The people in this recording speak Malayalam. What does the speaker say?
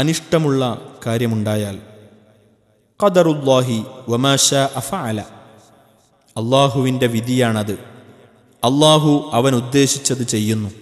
അനിഷ്ടമുള്ള കാര്യമുണ്ടായാൽ ഖദറുല്ലാഹി വമാഷ അഫഅല അള്ളാഹുവിൻ്റെ വിധിയാണത് അള്ളാഹു അവൻ ഉദ്ദേശിച്ചത് ചെയ്യുന്നു